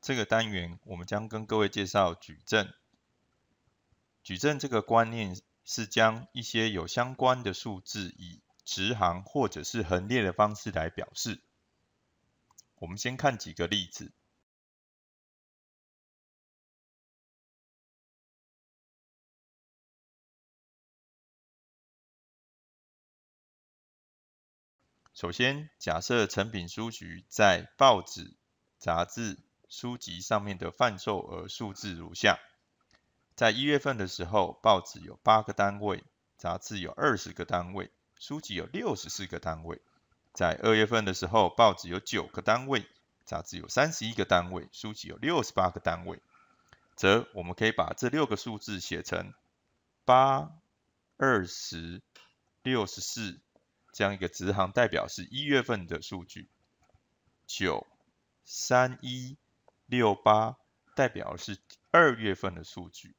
这个单元，我们将跟各位介绍矩阵。矩阵这个观念是将一些有相关的数字以直行或者是横列的方式来表示。我们先看几个例子。首先，假设成品书局在报纸、杂志、书籍上面的贩售额数字如下：在一月份的时候，报纸有八个单位，杂志有二十个单位，书籍有六十四个单位。在二月份的时候，报纸有九个单位，杂志有三十一个单位，书籍有六十八个单位，则我们可以把这六个数字写成八、二十、六十四这样一个直行，代表是一月份的数据；九、三一、六八代表是二月份的数据。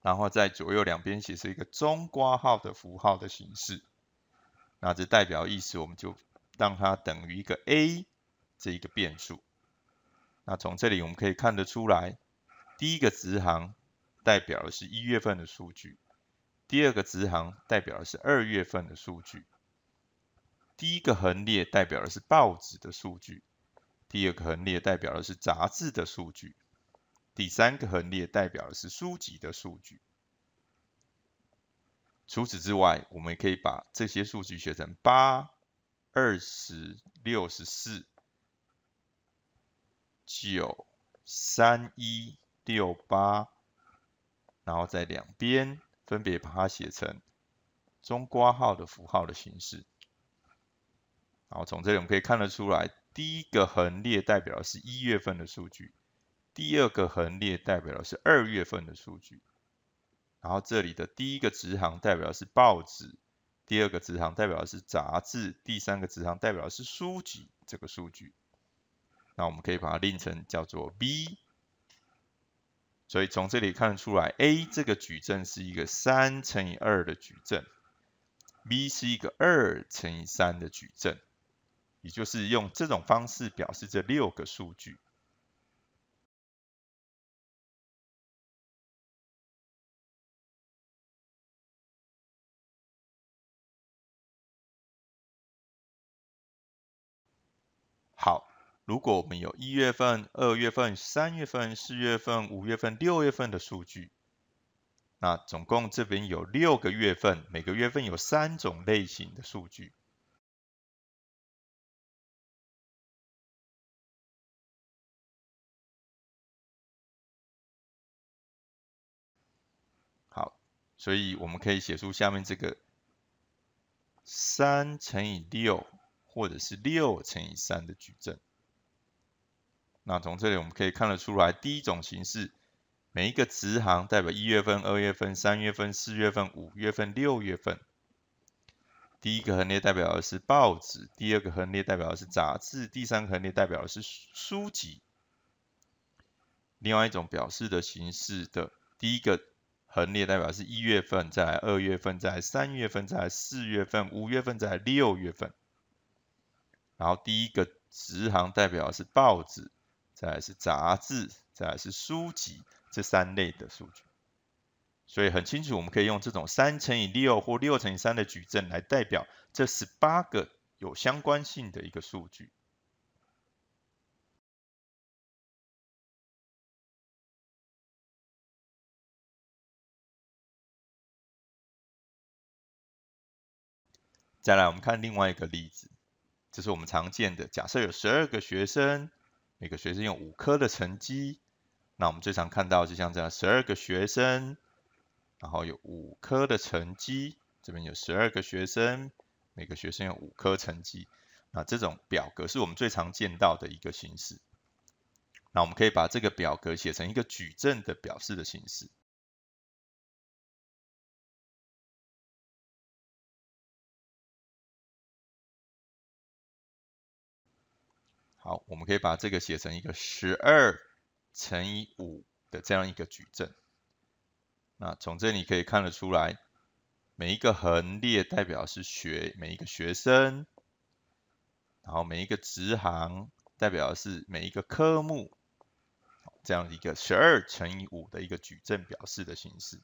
然后在左右两边写成一个中括号的符号的形式。那这代表意思，我们就让它等于一个 A 这一个变数。那从这里我们可以看得出来，第一个直行代表的是一月份的数据，第二个直行代表的是二月份的数据。第一个横列代表的是报纸的数据，第二个横列代表的是杂志的数据，第三个横列代表的是书籍的数据。除此之外，我们也可以把这些数据写成八、二十六、十四、九、三一、六八，然后在两边分别把它写成中括号的符号的形式。然后从这里我们可以看得出来，第一个横列代表的是一月份的数据，第二个横列代表的是二月份的数据。然后这里的第一个直行代表的是报纸，第二个直行代表的是杂志，第三个直行代表的是书籍这个数据。那我们可以把它另成叫做 B。所以从这里看得出来，A 这个矩阵是一个三乘以二的矩阵，B 是一个二乘以三的矩阵，也就是用这种方式表示这六个数据。如果我们有一月份、二月份、三月份、四月份、五月份、六月份的数据，那总共这边有六个月份，每个月份有三种类型的数据。好，所以我们可以写出下面这个三乘以六，或者是六乘以三的矩阵。那从这里我们可以看得出来，第一种形式，每一个直行代表一月份、二月份、三月份、四月份、五月份、六月份。第一个横列代表的是报纸，第二个横列代表的是杂志，第三个横列代表的是书籍。另外一种表示的形式的，第一个横列代表是一月份，在二月份，在三月份，在四月份、五月份，在六月份。然后第一个直行代表的是报纸。再来是杂志，再来是书籍这三类的数据，所以很清楚，我们可以用这种三乘以六或六乘以三的矩阵来代表这十八个有相关性的一个数据。再来，我们看另外一个例子，这是我们常见的，假设有十二个学生。每个学生有五科的成绩，那我们最常看到就像这样，十二个学生，然后有五科的成绩，这边有十二个学生，每个学生有五科成绩，那这种表格是我们最常见到的一个形式，那我们可以把这个表格写成一个矩阵的表示的形式。好，我们可以把这个写成一个十二乘以五的这样一个矩阵。那从这里可以看得出来，每一个横列代表是学每一个学生，然后每一个直行代表是每一个科目，这样一个十二乘以五的一个矩阵表示的形式。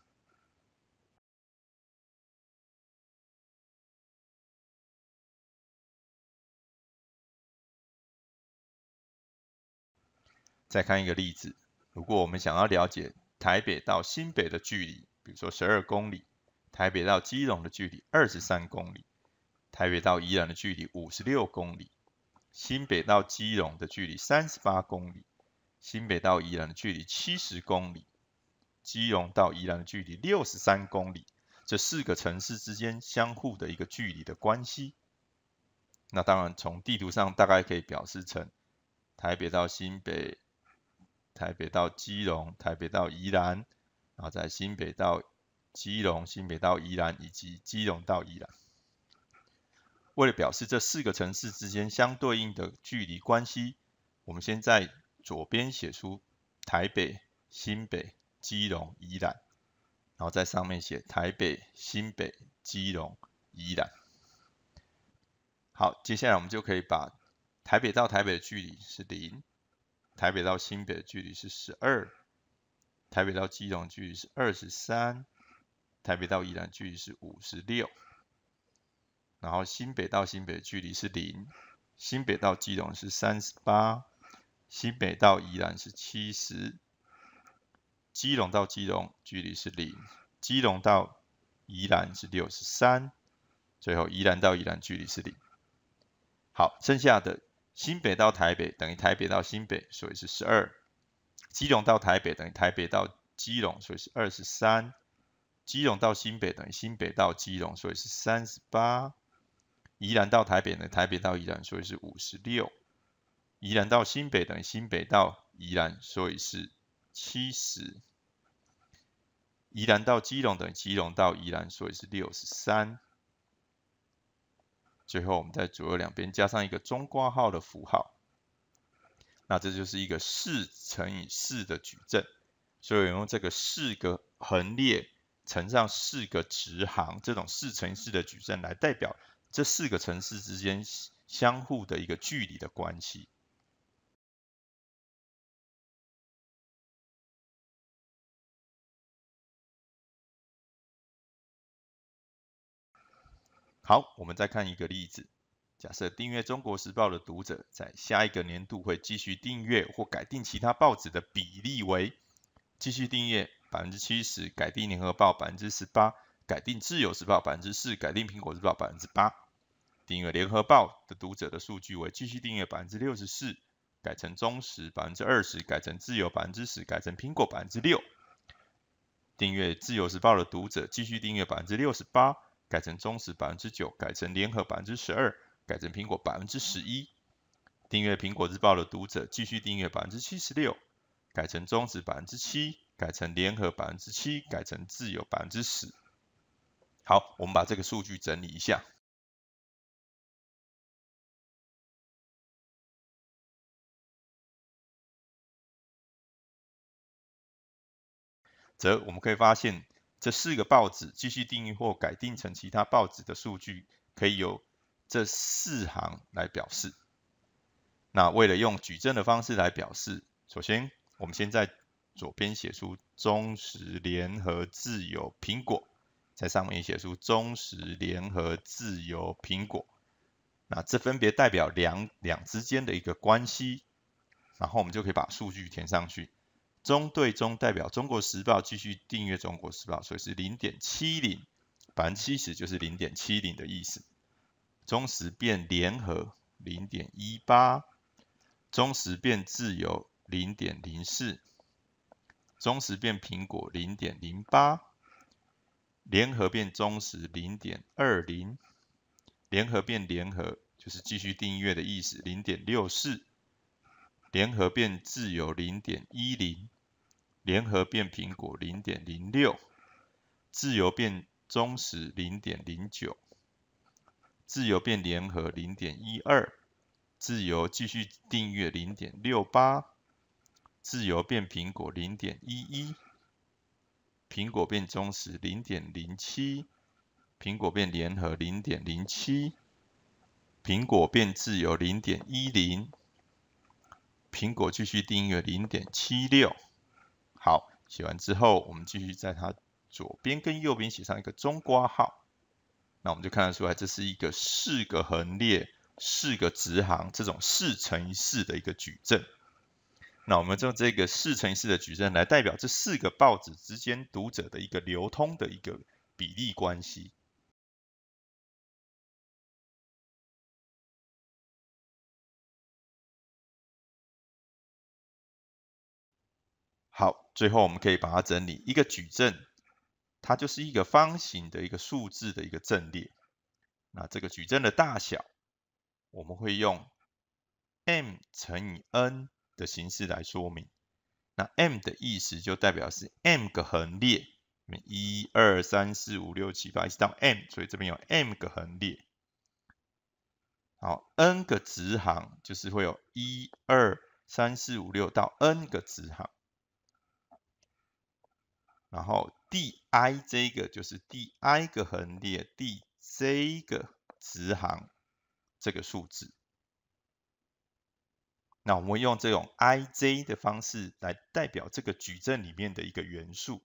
再看一个例子，如果我们想要了解台北到新北的距离，比如说十二公里；台北到基隆的距离二十三公里；台北到宜兰的距离五十六公里；新北到基隆的距离三十八公里；新北到宜兰的距离七十公里；基隆到宜兰的距离六十三公里。这四个城市之间相互的一个距离的关系，那当然从地图上大概可以表示成台北到新北。台北到基隆，台北到宜兰，然后在新北到基隆、新北到宜兰以及基隆到宜兰。为了表示这四个城市之间相对应的距离关系，我们先在左边写出台北、新北、基隆、宜兰，然后在上面写台北、新北、基隆、宜兰。好，接下来我们就可以把台北到台北的距离是零。台北到新北的距离是十二，台北到基隆距离是二十三，台北到宜兰距离是五十六，然后新北到新北距离是零，新北到基隆是三十八，新北到宜兰是七十，基隆到基隆距离是零，基隆到宜兰是六十三，最后宜兰到宜兰距离是零。好，剩下的。新北到台北等于台北到新北，所以是十二。基隆到台北等于台北到基隆，所以是二十三。基隆到新北等于新北到基隆，所以是三十八。宜兰到台北等于台北到宜兰，所以是五十六。宜兰到新北等于新北到宜兰，所以是七十。宜兰到基隆等于基隆到宜兰，所以是六十三。最后，我们在左右两边加上一个中括号的符号，那这就是一个四乘以四的矩阵。所以我用这个四个横列乘上四个直行这种四乘四的矩阵来代表这四个城市之间相互的一个距离的关系。好，我们再看一个例子。假设订阅《中国时报》的读者，在下一个年度会继续订阅或改订其他报纸的比例为：继续订阅百分之七十，改订《联合报》百分之十八，改订《自由时报》百分之四，改订《苹果日报》百分之八。订阅《联合报》的读者的数据为：继续订阅百分之六十四，改成忠实百分之二十，改成自由百分之十，改成苹果百分之六。订阅《自由时报》的读者继续订阅百分之六十八。改成中时百分之九，改成联合百分之十二，改成苹果百分之十一，订阅《苹果日报》的读者继续订阅百分之七十六，改成中时百分之七，改成联合百分之七，改成自由百分之十。好，我们把这个数据整理一下，则我们可以发现。这四个报纸继续定义或改定成其他报纸的数据，可以由这四行来表示。那为了用矩阵的方式来表示，首先我们先在左边写出忠实、联合、自由、苹果，在上面写出忠实、联合、自由、苹果。那这分别代表两两之间的一个关系，然后我们就可以把数据填上去。中对中代表《中国时报》继续订阅《中国时报》，所以是零点七零，百分之七十就是零点七零的意思。中时变联合零点一八，中时变自由零点零四，中时变苹果零点零八，联合变中时零点二零，联合变联合就是继续订阅的意思，零点六四，联合变自由零点一零。联合变苹果零点零六，自由变忠实零点零九，自由变联合零点一二，自由继续订阅零点六八，自由变苹果零点一一，苹果变忠实零点零七，苹果变联合零点零七，苹果变自由零点一零，苹果继续订阅零点七六。好，写完之后，我们继续在它左边跟右边写上一个中括号，那我们就看得出来，这是一个四个横列、四个直行这种四乘以四的一个矩阵。那我们用这个四乘以四的矩阵来代表这四个报纸之间读者的一个流通的一个比例关系。最后我们可以把它整理一个矩阵，它就是一个方形的一个数字的一个阵列。那这个矩阵的大小，我们会用 m 乘以 n 的形式来说明。那 m 的意思就代表是 m 个横列，一、二、三、四、五、六、七、八，一直到 m，所以这边有 m 个横列。好，n 个直行就是会有一、二、三、四、五、六到 n 个直行。然后 d i 这个就是 d i 个横列，d z 个直行这个数字。那我们用这种 i j 的方式来代表这个矩阵里面的一个元素。